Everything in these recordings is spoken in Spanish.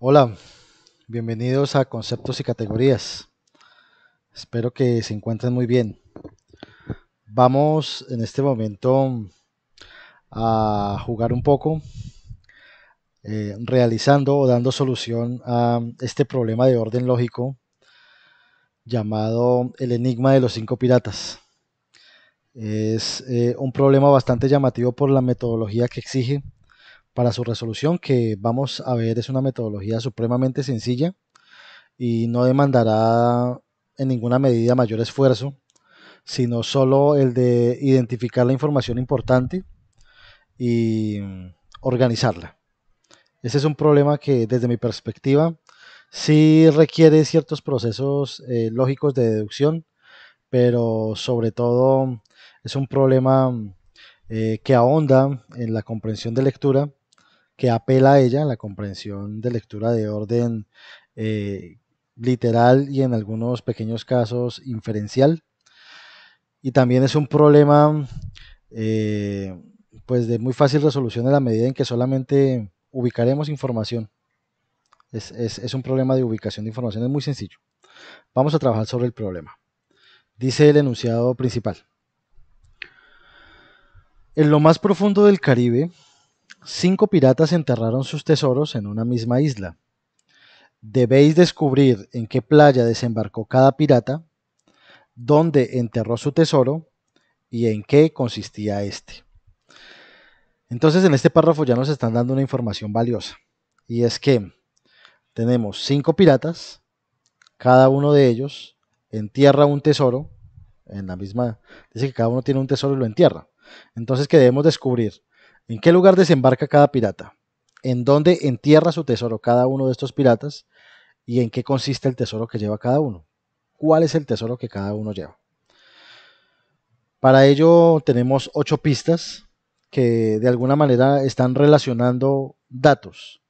Hola, bienvenidos a Conceptos y Categorías. Espero que se encuentren muy bien. Vamos en este momento mm, a jugar un poco eh, realizando o dando solución a este problema de orden lógico llamado el enigma de los cinco piratas. Es eh, un problema bastante llamativo por la metodología que exige para su resolución, que vamos a ver es una metodología supremamente sencilla y no demandará en ninguna medida mayor esfuerzo, sino solo el de identificar la información importante y mm, organizarla. Ese es un problema que desde mi perspectiva sí requiere ciertos procesos eh, lógicos de deducción, pero sobre todo mm, es un problema mm, eh, que ahonda en la comprensión de lectura que apela a ella, la comprensión de lectura de orden eh, literal y en algunos pequeños casos inferencial. Y también es un problema eh, pues de muy fácil resolución en la medida en que solamente ubicaremos información. Es, es un problema de ubicación de información, es muy sencillo. Vamos a trabajar sobre el problema. Dice el enunciado principal. En lo más profundo del Caribe, Cinco piratas enterraron sus tesoros en una misma isla. Debéis descubrir en qué playa desembarcó cada pirata, dónde enterró su tesoro y en qué consistía este. Entonces en este párrafo ya nos están dando una información valiosa y es que tenemos cinco piratas, cada uno de ellos entierra un tesoro en la misma, dice que cada uno tiene un tesoro y lo entierra. Entonces qué debemos descubrir ¿En qué lugar desembarca cada pirata? ¿En dónde entierra su tesoro cada uno de estos piratas? ¿Y en qué consiste el tesoro que lleva cada uno? ¿Cuál es el tesoro que cada uno lleva? Para ello tenemos ocho pistas que de alguna manera están relacionando datos.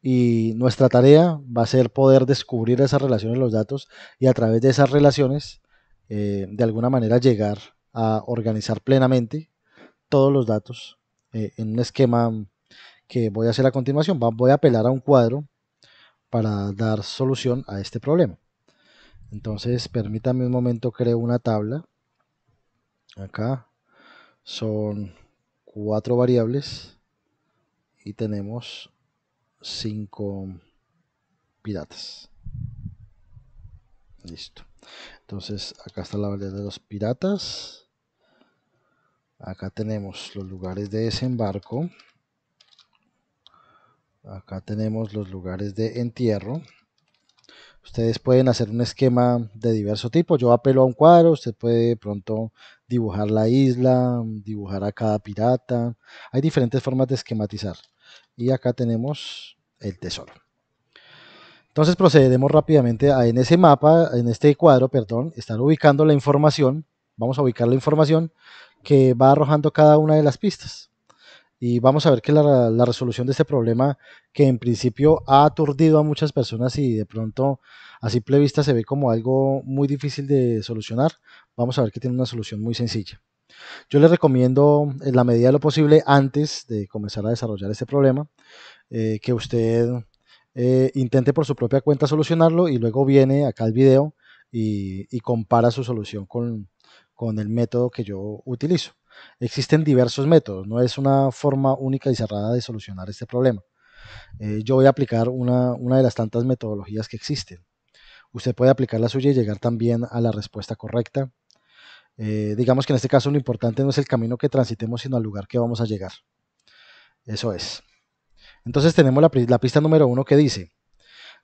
Y nuestra tarea va a ser poder descubrir esas relaciones, los datos, y a través de esas relaciones, eh, de alguna manera, llegar a organizar plenamente todos los datos eh, en un esquema que voy a hacer a continuación. Voy a apelar a un cuadro para dar solución a este problema. Entonces, permítame un momento, creo una tabla. Acá son cuatro variables y tenemos cinco piratas. Listo. Entonces, acá está la variable de los piratas acá tenemos los lugares de desembarco acá tenemos los lugares de entierro ustedes pueden hacer un esquema de diverso tipo yo apelo a un cuadro usted puede pronto dibujar la isla dibujar a cada pirata hay diferentes formas de esquematizar y acá tenemos el tesoro entonces procederemos rápidamente a en ese mapa en este cuadro perdón estar ubicando la información vamos a ubicar la información que va arrojando cada una de las pistas. Y vamos a ver que la, resolución de este problema, que en principio ha aturdido a muchas personas y de pronto a simple vista se ve como algo muy difícil de solucionar, vamos a ver que tiene una solución muy sencilla. Yo les recomiendo, en la medida de lo posible, antes de comenzar a desarrollar este problema, eh, que usted eh, intente por su propia cuenta solucionarlo y luego viene acá al video y compara su solución con, con el método que yo utilizo. Existen diversos métodos, no es una forma única y cerrada de solucionar este problema. Eh, yo voy a aplicar una, de las tantas metodologías que existen. Usted puede aplicar la suya y llegar también a la respuesta correcta. Eh, digamos que en este caso lo importante no es el camino que transitemos, sino al lugar que vamos a llegar. Eso es. Entonces tenemos la pista número uno que dice,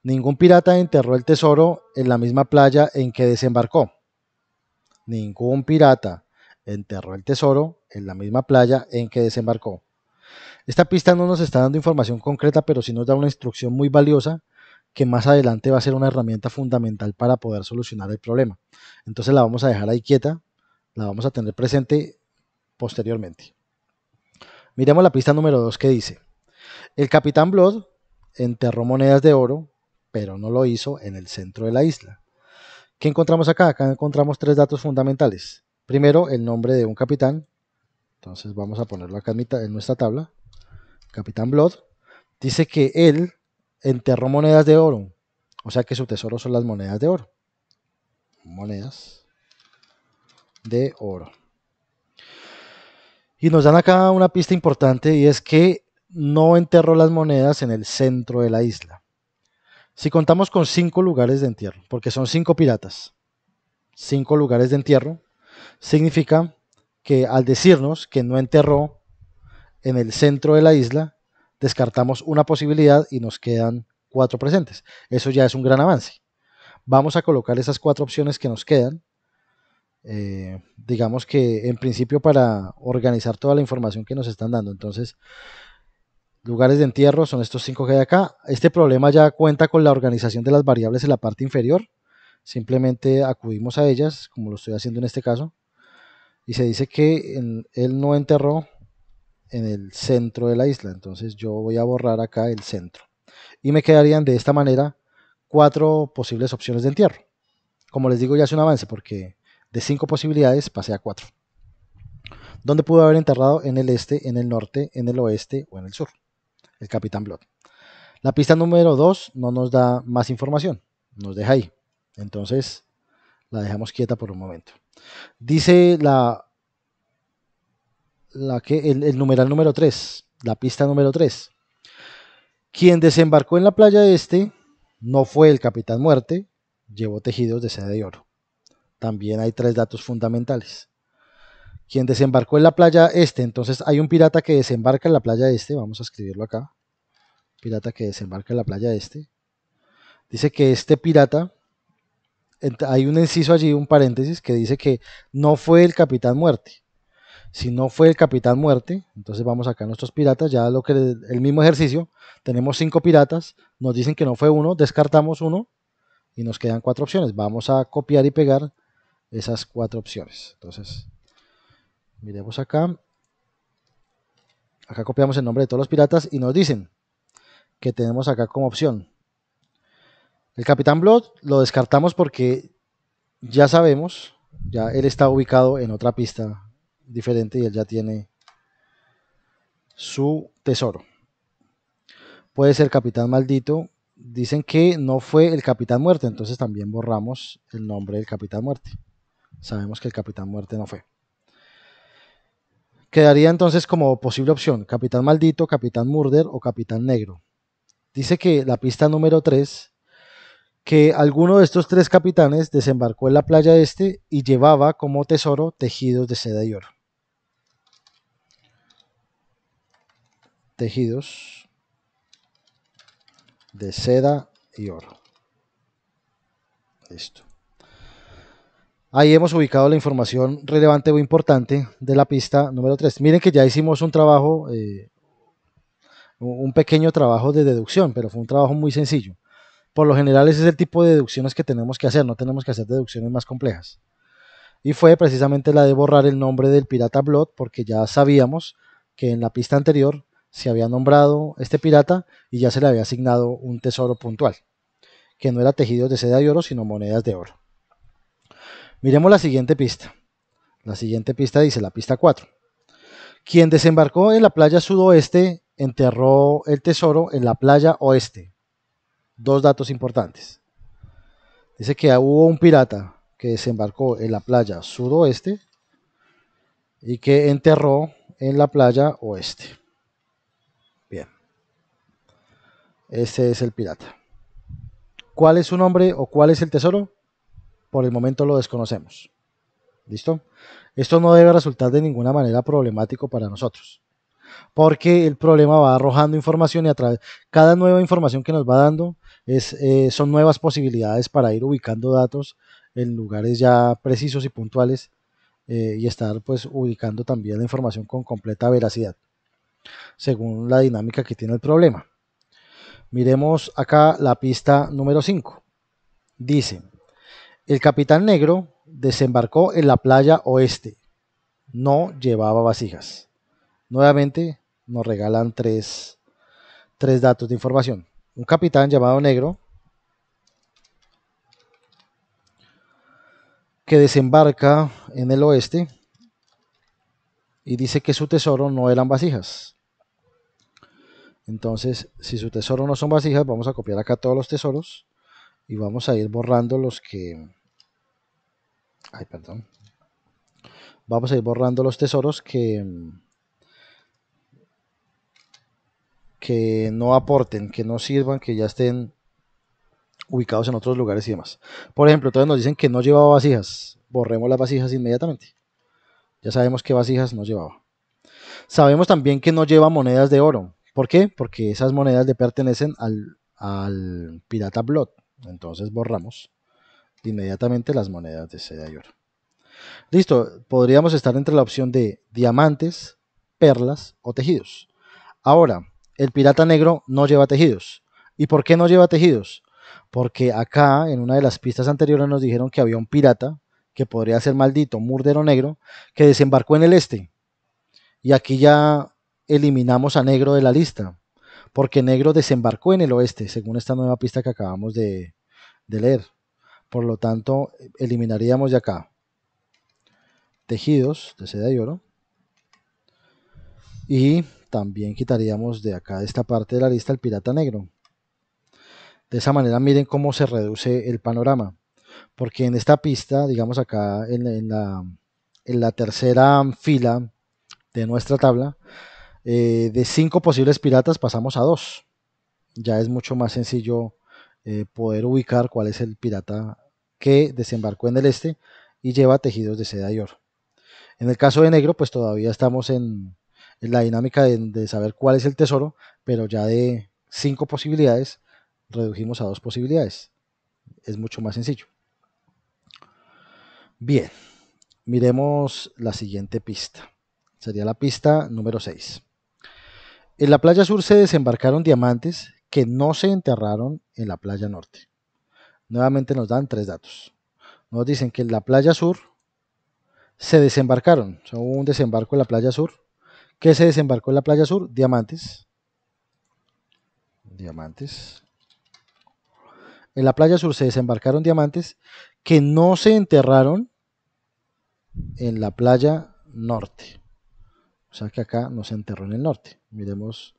ningún pirata enterró el tesoro en la misma playa en que desembarcó ningún pirata enterró el tesoro en la misma playa en que desembarcó. Esta pista no nos está dando información concreta, pero sí nos da una instrucción muy valiosa que más adelante va a ser una herramienta fundamental para poder solucionar el problema. Entonces la vamos a dejar ahí quieta, la vamos a tener presente posteriormente. Miremos la pista número 2 que dice, el capitán Blood enterró monedas de oro, pero no lo hizo en el centro de la isla. ¿Qué encontramos acá? Acá encontramos tres datos fundamentales. Primero, el nombre de un capitán. Entonces vamos a ponerlo acá en, nuestra tabla. Capitán Blood. Dice que él enterró monedas de oro. O sea que su tesoro son las monedas de oro. Monedas de oro. Y nos dan acá una pista importante y es que no enterró las monedas en el centro de la isla. Si contamos con cinco lugares de entierro, porque son cinco piratas, cinco lugares de entierro, significa que al decirnos que no enterró en el centro de la isla, descartamos una posibilidad y nos quedan cuatro presentes. Eso ya es un gran avance. Vamos a colocar esas cuatro opciones que nos quedan. Eh, digamos que en principio para organizar toda la información que nos están dando. Entonces, lugares de entierro son estos cinco que hay acá. Este problema ya cuenta con la organización de las variables en la parte inferior. Simplemente acudimos a ellas, como lo estoy haciendo en este caso. Y se dice que él no enterró en el centro de la isla. Entonces yo voy a borrar acá el centro. Y me quedarían de esta manera cuatro posibles opciones de entierro. Como les digo, ya es un avance porque de cinco posibilidades pasé a cuatro. ¿Dónde pudo haber enterrado? En el este, en el norte, en el oeste o en el sur el Capitán Blood. La pista número 2 no nos da más información, nos deja ahí. Entonces la dejamos quieta por un momento. Dice la, la que, el, el numeral número 3, la pista número 3. Quien desembarcó en la playa este no fue el Capitán Muerte, llevó tejidos de seda de oro. También hay tres datos fundamentales quien desembarcó en la playa este. Entonces hay un pirata que desembarca en la playa este, vamos a escribirlo acá. Pirata que desembarca en la playa este. Dice que este pirata, hay un inciso allí, un paréntesis, que dice que no fue el capitán muerte. Si no fue el capitán muerte, entonces vamos acá a nuestros piratas, ya lo que el mismo ejercicio, tenemos cinco piratas, nos dicen que no fue uno, descartamos uno y nos quedan cuatro opciones. Vamos a copiar y pegar esas cuatro opciones. Entonces, Miremos acá. Acá copiamos el nombre de todos los piratas y nos dicen que tenemos acá como opción. El Capitán Blood lo descartamos porque ya sabemos, ya él está ubicado en otra pista diferente y él ya tiene su tesoro. Puede ser Capitán Maldito. Dicen que no fue el Capitán Muerte, entonces también borramos el nombre del Capitán Muerte. Sabemos que el Capitán Muerte no fue. Quedaría entonces como posible opción Capitán Maldito, Capitán Murder o Capitán Negro. Dice que la pista número 3, que alguno de estos tres capitanes desembarcó en la playa este y llevaba como tesoro tejidos de seda y oro. Tejidos de seda y oro. Listo. Ahí hemos ubicado la información relevante o importante de la pista número 3. Miren que ya hicimos un trabajo, eh, un pequeño trabajo de deducción, pero fue un trabajo muy sencillo. Por lo general ese es el tipo de deducciones que tenemos que hacer, no tenemos que hacer deducciones más complejas. Y fue precisamente la de borrar el nombre del pirata Blood, porque ya sabíamos que en la pista anterior se había nombrado este pirata y ya se le había asignado un tesoro puntual, que no era tejidos de seda y oro, sino monedas de oro. Miremos la siguiente pista. La siguiente pista dice la pista 4. Quien desembarcó en la playa sudoeste enterró el tesoro en la playa oeste. Dos datos importantes. Dice que hubo un pirata que desembarcó en la playa sudoeste y que enterró en la playa oeste. Bien. Este es el pirata. ¿Cuál es su nombre o cuál es el tesoro? por el momento lo desconocemos. ¿Listo? Esto no debe resultar de ninguna manera problemático para nosotros, porque el problema va arrojando información y a través cada nueva información que nos va dando es, eh, son nuevas posibilidades para ir ubicando datos en lugares ya precisos y puntuales eh, y estar pues ubicando también la información con completa veracidad según la dinámica que tiene el problema. Miremos acá la pista número 5. Dice, el capitán negro desembarcó en la playa oeste. No llevaba vasijas. Nuevamente nos regalan tres, datos de información. Un capitán llamado negro que desembarca en el oeste y dice que su tesoro no eran vasijas. Entonces, si su tesoro no son vasijas, vamos a copiar acá todos los tesoros y vamos a ir borrando los que Ay, perdón. Vamos a ir borrando los tesoros que, que no aporten, que no sirvan, que ya estén ubicados en otros lugares y demás. Por ejemplo, entonces nos dicen que no llevaba vasijas. Borremos las vasijas inmediatamente. Ya sabemos que vasijas no llevaba. Sabemos también que no lleva monedas de oro. ¿Por qué? Porque esas monedas le pertenecen al, al pirata Blood. Entonces borramos inmediatamente las monedas de seda y oro. Listo, podríamos estar entre la opción de diamantes, perlas o tejidos. Ahora, el pirata negro no lleva tejidos. ¿Y por qué no lleva tejidos? Porque acá, en una de las pistas anteriores, nos dijeron que había un pirata que podría ser maldito, murdero negro, que desembarcó en el este. Y aquí ya eliminamos a negro de la lista, porque negro desembarcó en el oeste, según esta nueva pista que acabamos de leer. Por lo tanto, eliminaríamos de acá tejidos de seda y oro. Y también quitaríamos de acá, de esta parte de la lista, el pirata negro. De esa manera miren cómo se reduce el panorama. Porque en esta pista, digamos acá en, la, tercera fila de nuestra tabla, eh, de cinco posibles piratas pasamos a dos. Ya es mucho más sencillo eh, poder ubicar cuál es el pirata que desembarcó en el este y lleva tejidos de seda y oro. En el caso de negro, pues todavía estamos en, la dinámica de, de, saber cuál es el tesoro, pero ya de cinco posibilidades redujimos a dos posibilidades. Es mucho más sencillo. Bien, miremos la siguiente pista. Sería la pista número 6. En la playa sur se desembarcaron diamantes que no se enterraron en la playa norte nuevamente nos dan tres datos. Nos dicen que en la playa sur se desembarcaron, o sea, hubo un desembarco en la playa sur. ¿Qué se desembarcó en la playa sur? Diamantes. Diamantes. En la playa sur se desembarcaron diamantes que no se enterraron en la playa norte. O sea que acá no se enterró en el norte. Miremos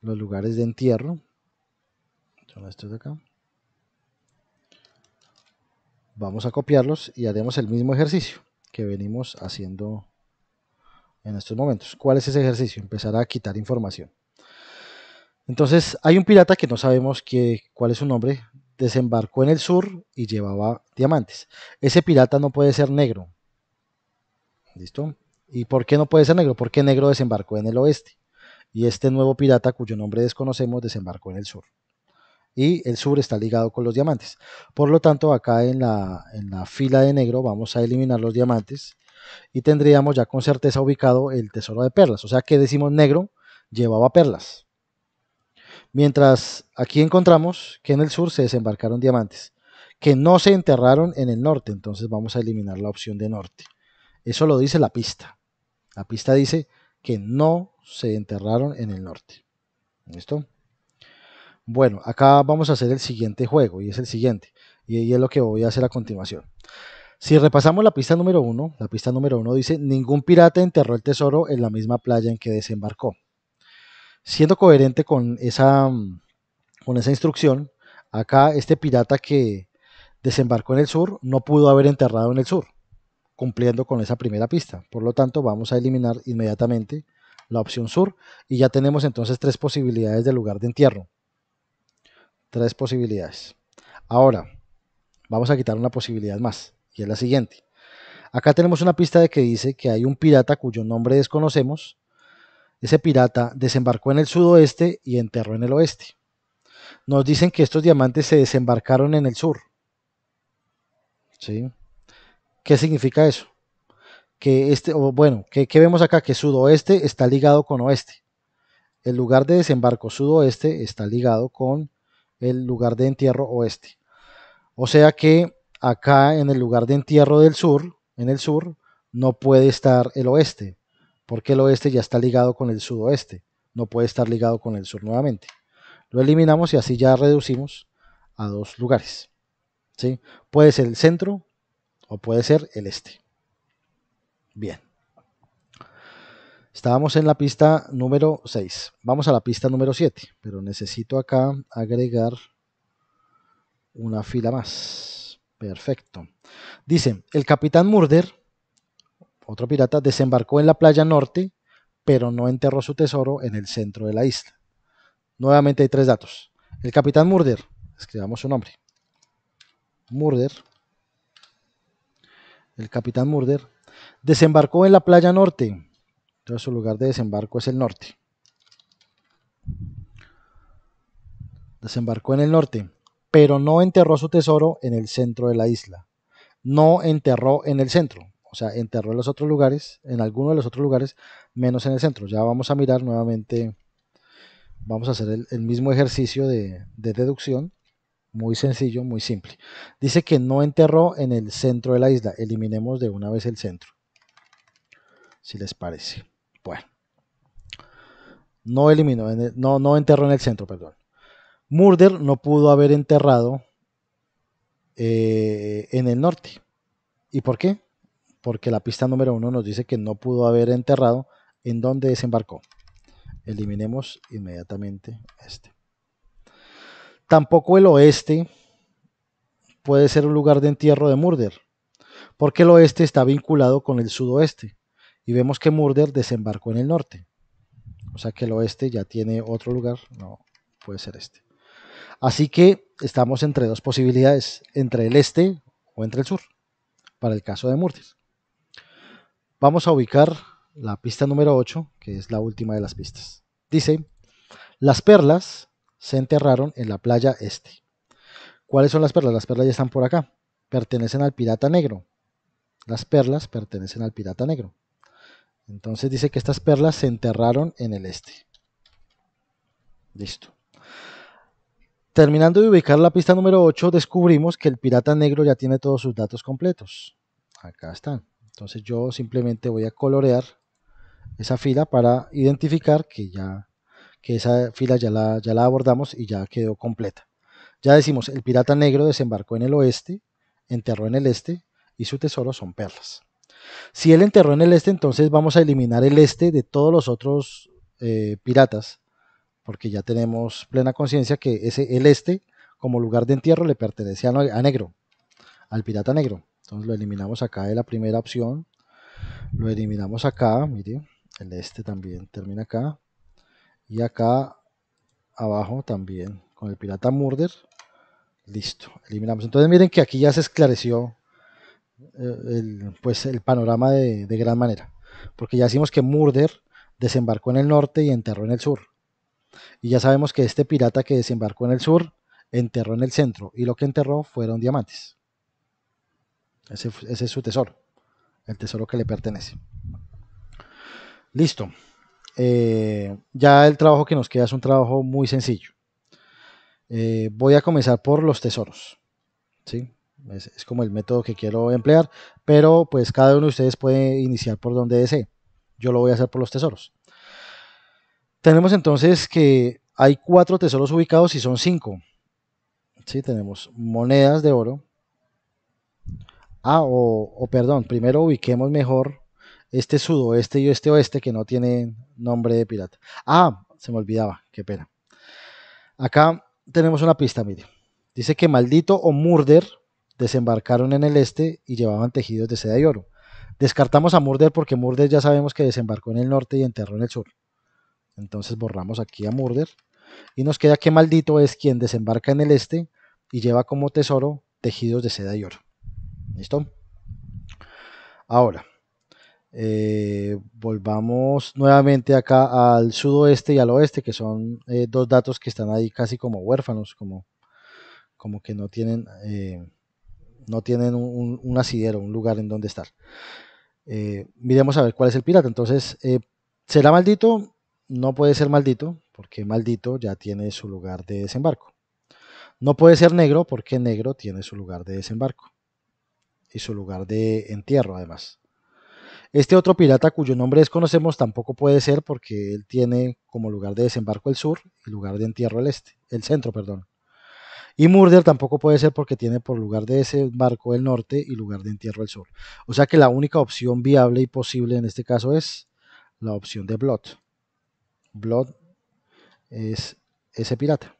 los lugares de entierro. Son estos de acá vamos a copiarlos y haremos el mismo ejercicio que venimos haciendo en estos momentos. ¿Cuál es ese ejercicio? Empezar a quitar información. Entonces, hay un pirata que no sabemos qué, cuál es su nombre, desembarcó en el sur y llevaba diamantes. Ese pirata no puede ser negro. ¿Listo? ¿Y por qué no puede ser negro? Porque negro desembarcó en el oeste. Y este nuevo pirata, cuyo nombre desconocemos, desembarcó en el sur y el sur está ligado con los diamantes. Por lo tanto, acá en la, fila de negro vamos a eliminar los diamantes y tendríamos ya con certeza ubicado el tesoro de perlas. O sea que decimos negro llevaba perlas. Mientras aquí encontramos que en el sur se desembarcaron diamantes, que no se enterraron en el norte. Entonces vamos a eliminar la opción de norte. Eso lo dice la pista. La pista dice que no se enterraron en el norte. ¿Listo? Bueno, acá vamos a hacer el siguiente juego y es el siguiente. Y, ahí es lo que voy a hacer a continuación. Si repasamos la pista número 1, la pista número uno dice, ningún pirata enterró el tesoro en la misma playa en que desembarcó. Siendo coherente con esa, mm, con esa instrucción, acá este pirata que desembarcó en el sur no pudo haber enterrado en el sur, cumpliendo con esa primera pista. Por lo tanto, vamos a eliminar inmediatamente la opción sur y ya tenemos entonces tres posibilidades de lugar de entierro. Tres posibilidades. Ahora, vamos a quitar una posibilidad más, y es la siguiente. Acá tenemos una pista de que dice que hay un pirata cuyo nombre desconocemos. Ese pirata desembarcó en el sudoeste y enterró en el oeste. Nos dicen que estos diamantes se desembarcaron en el sur. ¿Sí? ¿Qué significa eso? Que este, o bueno, ¿qué vemos acá? Que sudoeste está ligado con oeste. El lugar de desembarco sudoeste está ligado con el lugar de entierro oeste. O sea que acá en el lugar de entierro del sur, en el sur, no puede estar el oeste, porque el oeste ya está ligado con el sudoeste, no puede estar ligado con el sur nuevamente. Lo eliminamos y así ya reducimos a dos lugares. ¿sí? Puede ser el centro o puede ser el este. Bien. Estábamos en la pista número 6. Vamos a la pista número 7, pero necesito acá agregar una fila más. Perfecto. Dice, el capitán Murder, otro pirata, desembarcó en la playa norte, pero no enterró su tesoro en el centro de la isla. Nuevamente hay tres datos. El capitán Murder, escribamos su nombre. Murder. El capitán Murder desembarcó en la playa norte, entonces su lugar de desembarco es el norte. Desembarcó en el norte, pero no enterró su tesoro en el centro de la isla. No enterró en el centro, o sea, enterró en los otros lugares, en alguno de los otros lugares, menos en el centro. Ya vamos a mirar nuevamente, vamos a hacer el, mismo ejercicio de deducción muy sencillo, muy simple. Dice que no enterró en el centro de la isla. Eliminemos de una vez el centro, si les parece. Bueno, No eliminó, no, no enterró en el centro, perdón. Murder no pudo haber enterrado eh, en el norte. ¿Y por qué? Porque la pista número uno nos dice que no pudo haber enterrado en donde desembarcó. Eliminemos inmediatamente este. Tampoco el oeste puede ser un lugar de entierro de Murder, porque el oeste está vinculado con el sudoeste. Y vemos que Murder desembarcó en el norte. O sea que el oeste ya tiene otro lugar. No, puede ser este. Así que estamos entre dos posibilidades, entre el este o entre el sur, para el caso de Murder. Vamos a ubicar la pista número 8, que es la última de las pistas. Dice, las perlas se enterraron en la playa este. ¿Cuáles son las perlas? Las perlas ya están por acá. Pertenecen al pirata negro. Las perlas pertenecen al pirata negro. Entonces dice que estas perlas se enterraron en el este. Listo. Terminando de ubicar la pista número 8, descubrimos que el pirata negro ya tiene todos sus datos completos. Acá están. Entonces yo simplemente voy a colorear esa fila para identificar que ya esa fila ya la, ya la abordamos y ya quedó completa. Ya decimos, el pirata negro desembarcó en el oeste, enterró en el este y su tesoro son perlas. Si él enterró en el este, entonces vamos a eliminar el este de todos los otros eh, piratas, porque ya tenemos plena conciencia que ese el este como lugar de entierro le pertenece a, negro, al pirata negro. Entonces lo eliminamos acá de la primera opción, lo eliminamos acá, miren. el este también termina acá, y acá abajo también con el pirata murder listo eliminamos entonces miren que aquí ya se esclareció eh, el, pues el panorama de, gran manera. Porque ya decimos que Murder desembarcó en el norte y enterró en el sur. Y ya sabemos que este pirata que desembarcó en el sur enterró en el centro. Y lo que enterró fueron diamantes. Ese, ese es su tesoro. El tesoro que le pertenece. Listo. Eh, ya el trabajo que nos queda es un trabajo muy sencillo. Eh, voy a comenzar por los tesoros. ¿sí? Es, como el método que quiero emplear, pero pues cada uno de ustedes puede iniciar por donde desee. Yo lo voy a hacer por los tesoros. Tenemos entonces que hay cuatro tesoros ubicados y son cinco. ¿Sí? Tenemos monedas de oro. Ah, o, o perdón, primero ubiquemos mejor este sudoeste y este oeste que no tienen nombre de pirata. Ah, se me olvidaba, qué pena. Acá tenemos una pista, mire. Dice que maldito o murder desembarcaron en el este y llevaban tejidos de seda y oro. Descartamos a Murder porque Murder ya sabemos que desembarcó en el norte y enterró en el sur. Entonces borramos aquí a Murder. Y nos queda que maldito es quien desembarca en el este y lleva como tesoro tejidos de seda y oro. ¿Listo? Ahora, eh, volvamos nuevamente acá al sudoeste y al oeste, que son eh, dos datos que están ahí casi como huérfanos, como, como que no tienen... Eh, no tienen un, un, asidero, un lugar en donde estar. Eh, miremos a ver cuál es el pirata. Entonces, eh, ¿será maldito? No puede ser maldito, porque maldito ya tiene su lugar de desembarco. No puede ser negro, porque negro tiene su lugar de desembarco. Y su lugar de entierro, además. Este otro pirata cuyo nombre desconocemos tampoco puede ser porque él tiene como lugar de desembarco el sur y lugar de entierro el este, el centro, perdón. Y Murder tampoco puede ser porque tiene por lugar de ese barco el norte y lugar de entierro el sur. O sea que la única opción viable y posible en este caso es la opción de Blood. Blood es ese pirata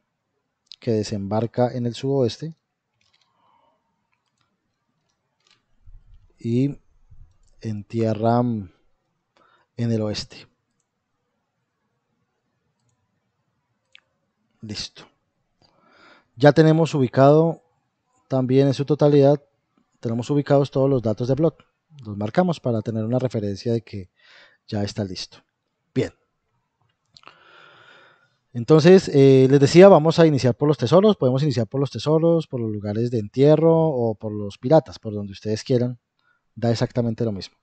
que desembarca en el sudoeste y entierra mm, en el oeste. Listo. Ya tenemos ubicado también en su totalidad, tenemos ubicados todos los datos de blog. Los marcamos para tener una referencia de que ya está listo. Bien. Entonces, eh, les decía, vamos a iniciar por los tesoros. Podemos iniciar por los tesoros, por los lugares de entierro o por los piratas, por donde ustedes quieran. Da exactamente lo mismo.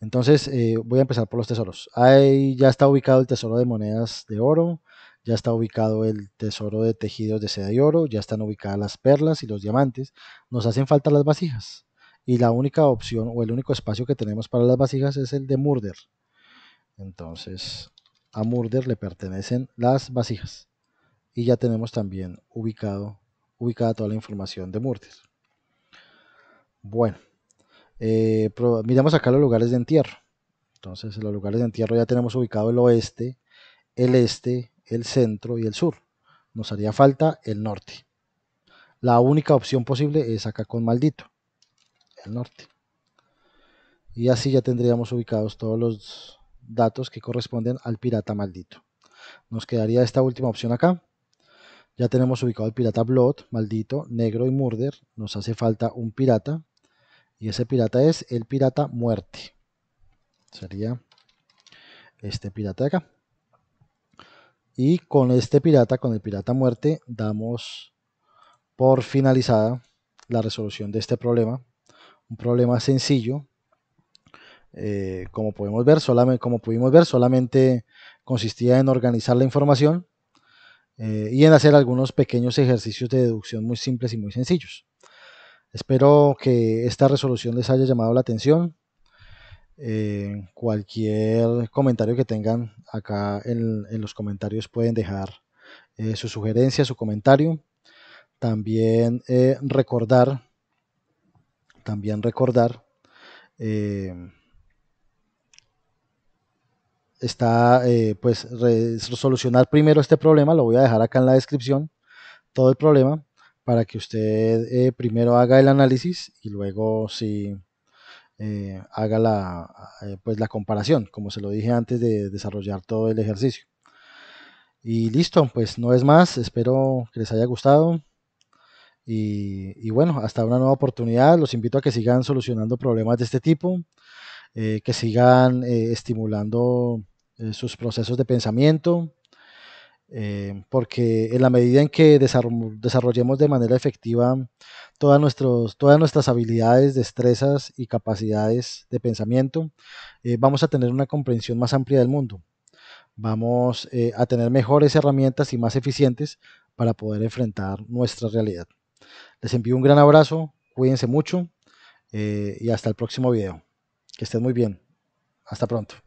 Entonces, eh, voy a empezar por los tesoros. Ahí ya está ubicado el tesoro de monedas de oro, ya está ubicado el tesoro de tejidos de seda y oro, ya están ubicadas las perlas y los diamantes, nos hacen falta las vasijas. Y la única opción o el único espacio que tenemos para las vasijas es el de Murder. Entonces, a Murder le pertenecen las vasijas. Y ya tenemos también ubicado, ubicada toda la información de Murder. Bueno, eh, miramos acá los lugares de entierro. Entonces, en los lugares de entierro ya tenemos ubicado el oeste, el este, el centro y el sur. Nos haría falta el norte. La única opción posible es acá con maldito. El norte. Y así ya tendríamos ubicados todos los datos que corresponden al pirata maldito. Nos quedaría esta última opción acá. Ya tenemos ubicado el pirata Blood, maldito, negro y murder. Nos hace falta un pirata. Y ese pirata es el pirata muerte. Sería este pirata de acá. Y con este pirata, con el pirata muerte, damos por finalizada la resolución de este problema. Un problema sencillo. Eh, como podemos ver, solamente, como pudimos ver, solamente consistía en organizar la información eh, y en hacer algunos pequeños ejercicios de deducción muy simples y muy sencillos. Espero que esta resolución les haya llamado la atención. Eh, cualquier comentario que tengan acá en, los comentarios pueden dejar eh, su sugerencia, su comentario. También eh, recordar, también recordar, está pues solucionar primero este problema, lo voy a dejar acá en la descripción, todo el problema, para que usted primero haga el análisis y luego si eh, haga la, eh, pues la comparación, como se lo dije antes de desarrollar todo el ejercicio. Y listo, pues no es más, espero que les haya gustado. Y, bueno, hasta una nueva oportunidad, los invito a que sigan solucionando problemas de este tipo, eh, que sigan estimulando sus procesos de pensamiento eh, porque en la medida en que desarrollemos de manera efectiva todas, nuestras habilidades, destrezas y capacidades de pensamiento, eh, vamos a tener una comprensión más amplia del mundo. Vamos eh, a tener mejores herramientas y más eficientes para poder enfrentar nuestra realidad. Les envío un gran abrazo, cuídense mucho y hasta el próximo video. Que estén muy bien. Hasta pronto.